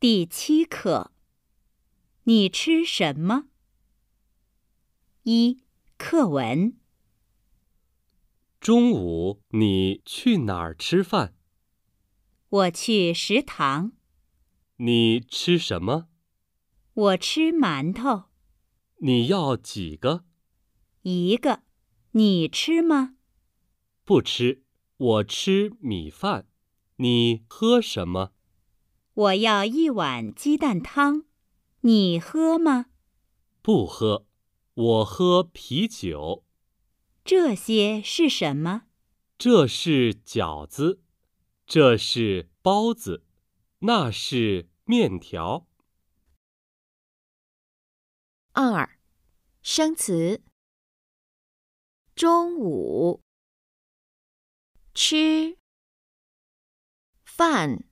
第七课，你吃什么？一课文。中午你去哪儿吃饭？我去食堂。你吃什么？我吃馒头。你要几个？一个。你吃吗？不吃，我吃米饭。你喝什么？我要一碗鸡蛋汤，你喝吗？不喝，我喝啤酒。这些是什么？这是饺子，这是包子，那是面条。二，生词。中午，吃，饭。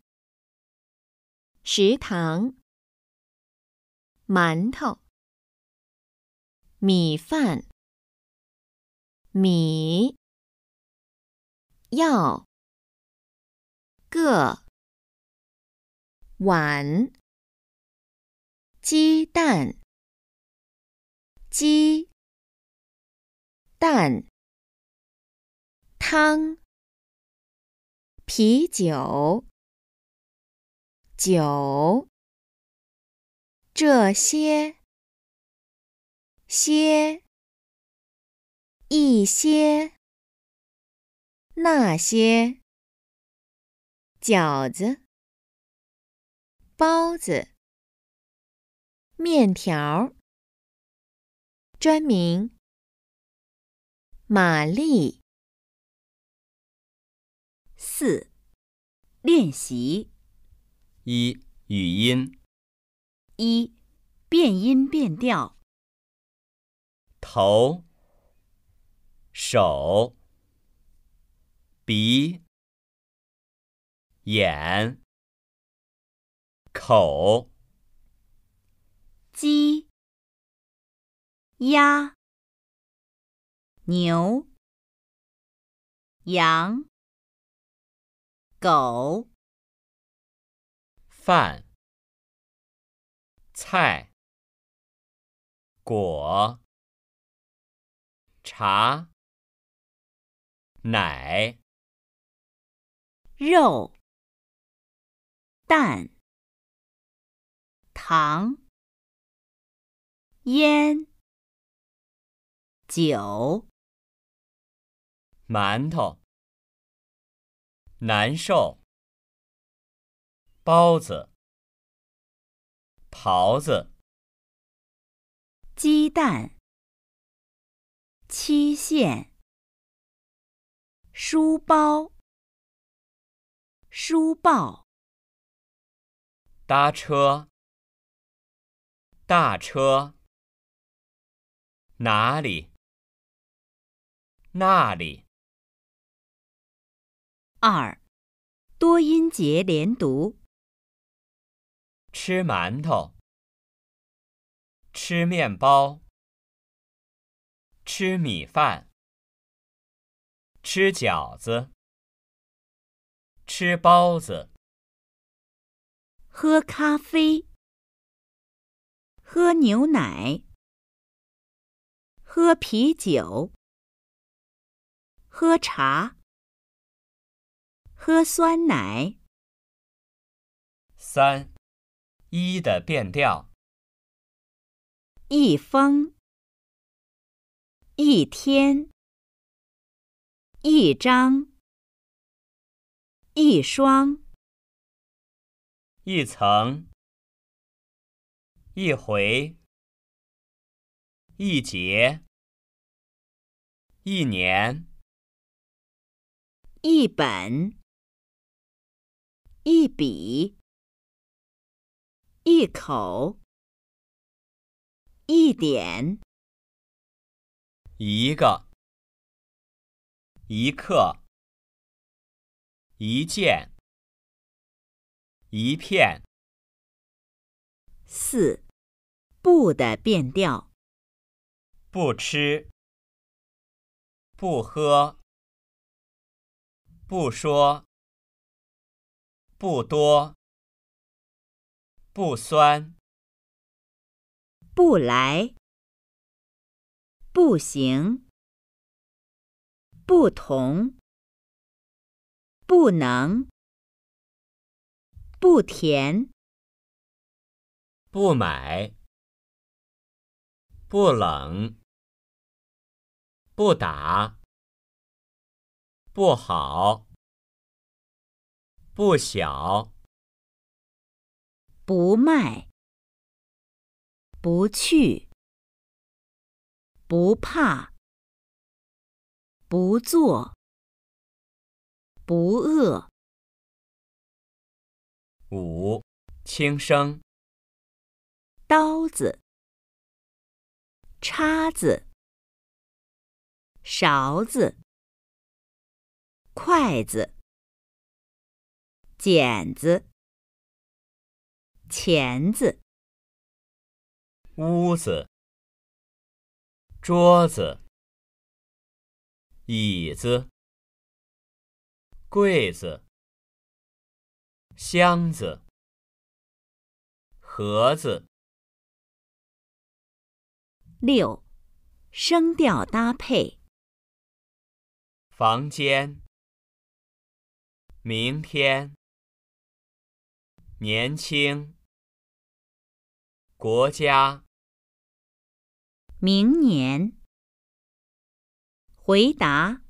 食堂，馒头，米饭，米，要个碗，鸡蛋，鸡，蛋汤，啤酒。九，这些些一些那些饺子包子面条儿，专名玛丽。四练习。一语音，一变音变调。头、手、鼻、眼、口、鸡、鸭、牛、羊、狗。饭、菜、果、茶、奶、肉、蛋、糖、烟、酒、馒头，难受。包子，袍子，鸡蛋，期限、书包，书报，搭车，大车，哪里？那里。二，多音节连读。吃馒头，吃面包，吃米饭，吃饺子，吃包子，喝咖啡，喝牛奶，喝啤酒，喝茶，喝酸奶。三。一的变调。一封，一天，一张，一双，一层，一回，一节，一年，一本，一笔。一口，一点，一个，一克，一件，一片。四不的变调。不吃，不喝，不说，不多。不酸，不来，不行，不同，不能，不甜，不买，不冷，不打，不好，不小。不卖，不去，不怕，不做，不饿。五轻声。刀子、叉子、勺子、筷子、剪子。钳子、屋子、桌子、椅子、柜子、箱子、盒子。六，声调搭配。房间，明天，年轻。国家，明年，回答，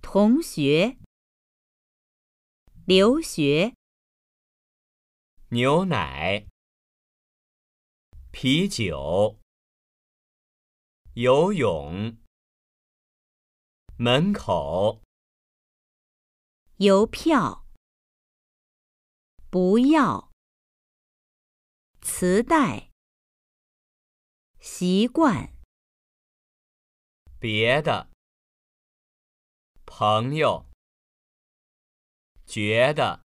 同学，留学，牛奶，啤酒，游泳，门口，邮票，不要。磁带，习惯，别的朋友觉得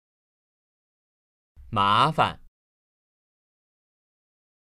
麻烦。